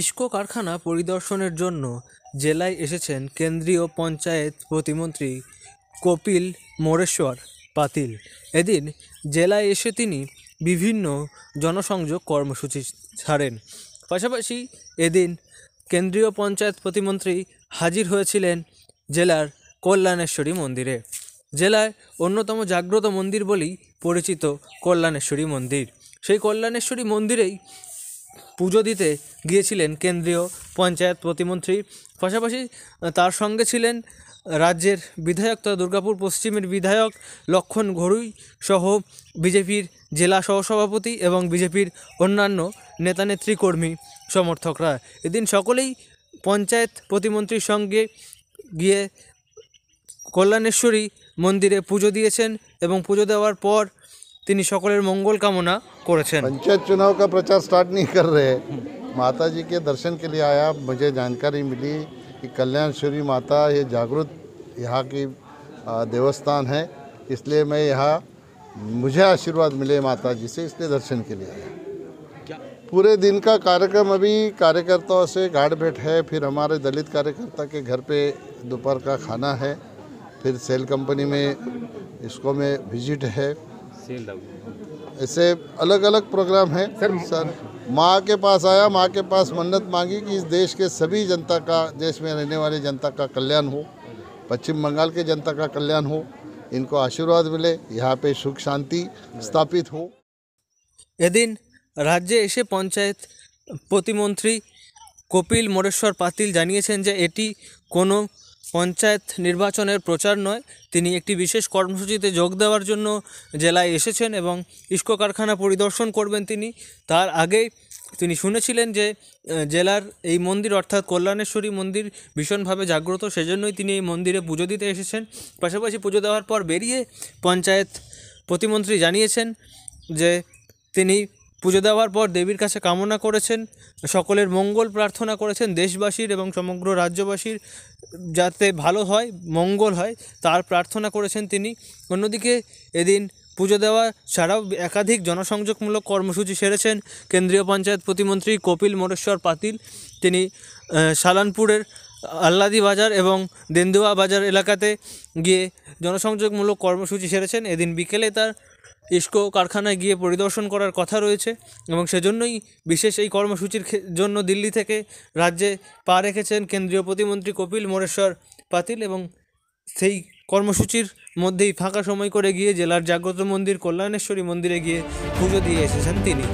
ইস্কো কারখানা পরিদর্শনের জন্য জেলায় এসেছেন কেন্দ্রীয় পঞ্চায়েত প্রতিমন্ত্রী কপিল মোরেশ্বর পাতিল এদিন জেলায় এসে তিনি বিভিন্ন জনসংযোগ কর্মসূচি ছাড়েন পাশাপাশি এদিন কেন্দ্রীয় পঞ্চায়েত প্রতিমন্ত্রী হাজির হয়েছিলেন জেলার কল্যাণেশ্বরী মন্দিরে জেলায় অন্যতম জাগ্রত মন্দির বলেই পরিচিত কল্যাণেশ্বরী মন্দির সেই কল্যাণেশ্বরী মন্দিরেই পুজো দিতে গিয়েছিলেন কেন্দ্রীয় পঞ্চায়েত প্রতিমন্ত্রী পাশাপাশি তার সঙ্গে ছিলেন রাজ্যের বিধায়ক তথা দুর্গাপুর পশ্চিমের বিধায়ক লক্ষণ ঘরুই সহ বিজেপির জেলা সহসভাপতি এবং বিজেপির অন্যান্য নেতানেত্রী কর্মী সমর্থকরা এদিন সকলেই পঞ্চায়েত প্রতিমন্ত্রীর সঙ্গে গিয়ে কল্যাণেশ্বরী मंदिरे पुजो दिए पुजो देवार पर सकल मंगल कामना कर पंचायत चुनाव का प्रचार स्टार्ट नहीं कर रहे माता जी के दर्शन के लिए आया मुझे जानकारी मिली कि कल्याणश्वरी माता ये जागृत यहाँ की देवस्थान है इसलिए मैं यहाँ मुझे आशीर्वाद मिले माता जी से इसलिए दर्शन के लिए आया पूरे दिन का कार्यक्रम अभी कार्यकर्ताओं से गाढ़ भेंट है फिर हमारे दलित कार्यकर्ता के घर पे दोपहर का खाना है फिर सेल कंपनी में इसको में विजिट है ऐसे अलग अलग प्रोग्राम है सर, सर माँ के पास आया माँ के पास मन्नत मांगी कि इस देश के सभी जनता का देश में रहने वाले जनता का कल्याण हो पश्चिम बंगाल के जनता का कल्याण हो इनको आशीर्वाद मिले यहाँ पे सुख शांति स्थापित हो এদিন दिन राज्य পঞ্চায়েত पंचायत प्रतिमंत्री कपिल मोरेश्वर জানিয়েছেন যে ये को পঞ্চায়েত নির্বাচনের প্রচার নয় তিনি একটি বিশেষ কর্মসূচিতে যোগ দেওয়ার জন্য জেলায় এসেছেন এবং ইস্কো কারখানা পরিদর্শন করবেন তিনি তার আগেই তিনি শুনেছিলেন যে জেলার এই মন্দির অর্থাৎ কল্যাণেশ্বরী মন্দির ভীষণভাবে জাগ্রত সেজন্যই তিনি এই মন্দিরে পুজো দিতে এসেছেন পাশাপাশি পুজো দেওয়ার পর বেরিয়ে পঞ্চায়েত প্রতিমন্ত্রী জানিয়েছেন যে তিনি পুজো দেওয়ার পর দেবীর কাছে কামনা করেছেন সকলের মঙ্গল প্রার্থনা করেছেন দেশবাসীর এবং সমগ্র রাজ্যবাসীর যাতে ভালো হয় মঙ্গল হয় তার প্রার্থনা করেছেন তিনি অন্যদিকে এদিন পুজো দেওয়া ছাড়াও একাধিক জনসংযোগমূলক কর্মসূচি সেরেছেন কেন্দ্রীয় পঞ্চায়েত প্রতিমন্ত্রী কপিল মোরেশ্বর পাতিল তিনি সালানপুরের আল্লাদি বাজার এবং দেন্দুয়া বাজার এলাকাতে গিয়ে জনসংযোগমূলক কর্মসূচি সেরেছেন এদিন বিকেলে তার ইস্কো কারখানায় গিয়ে পরিদর্শন করার কথা রয়েছে এবং সেজন্যই বিশেষ এই কর্মসূচির জন্য দিল্লি থেকে রাজ্যে পা রেখেছেন কেন্দ্রীয় প্রতিমন্ত্রী কপিল মোরেশ্বর পাতিল এবং সেই কর্মসূচির মধ্যেই ফাঁকা সময় করে গিয়ে জেলার জাগ্রত মন্দির কল্যাণেশ্বরী মন্দিরে গিয়ে পুজো দিয়ে এসেছেন তিনি